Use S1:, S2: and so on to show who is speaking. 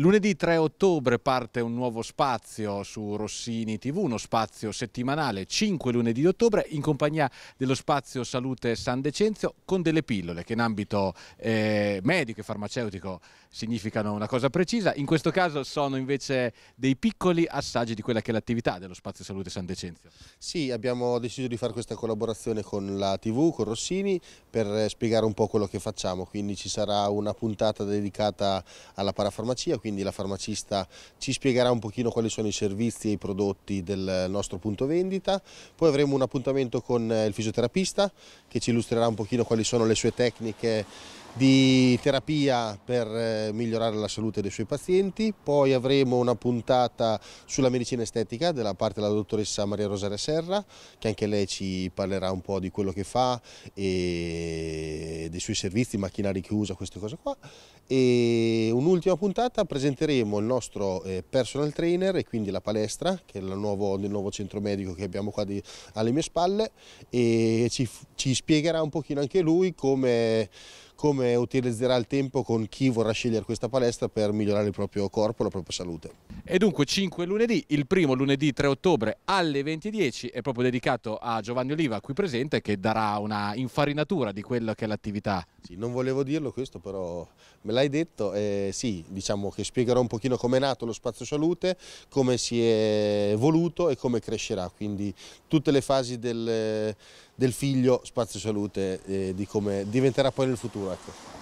S1: Lunedì 3 ottobre parte un nuovo spazio su Rossini TV, uno spazio settimanale, 5 lunedì di ottobre, in compagnia dello spazio Salute San Decenzio, con delle pillole che in ambito eh, medico e farmaceutico significano una cosa precisa. In questo caso sono invece dei piccoli assaggi di quella che è l'attività dello
S2: spazio Salute San Decenzio. Sì, abbiamo deciso di fare questa collaborazione con la TV, con Rossini, per eh, spiegare un po' quello che facciamo. Quindi ci sarà una puntata dedicata alla parafarmacia, quindi la farmacista ci spiegherà un pochino quali sono i servizi e i prodotti del nostro punto vendita. Poi avremo un appuntamento con eh, il fisioterapista che ci illustrerà un pochino quali sono le sue tecniche di terapia per eh, migliorare la salute dei suoi pazienti, poi avremo una puntata sulla medicina estetica della parte della dottoressa Maria Rosaria Serra, che anche lei ci parlerà un po' di quello che fa e dei suoi servizi, macchinari che usa, queste cose qua. E un'ultima puntata presenteremo il nostro eh, personal trainer e quindi la palestra, che è il nuovo, il nuovo centro medico che abbiamo qua di, alle mie spalle e ci, ci spiegherà un pochino anche lui come come utilizzerà il tempo con chi vorrà scegliere questa palestra per migliorare il proprio corpo e la propria salute.
S1: E dunque 5 lunedì, il primo lunedì 3 ottobre alle 20.10 è proprio dedicato a Giovanni Oliva qui presente che darà una infarinatura di quella che è l'attività.
S2: Sì, non volevo dirlo questo però me l'hai detto, eh, sì diciamo che spiegherò un pochino come è nato lo spazio salute, come si è evoluto e come crescerà, quindi tutte le fasi del del figlio Spazio Salute, e eh, di come diventerà poi nel futuro. Ecco.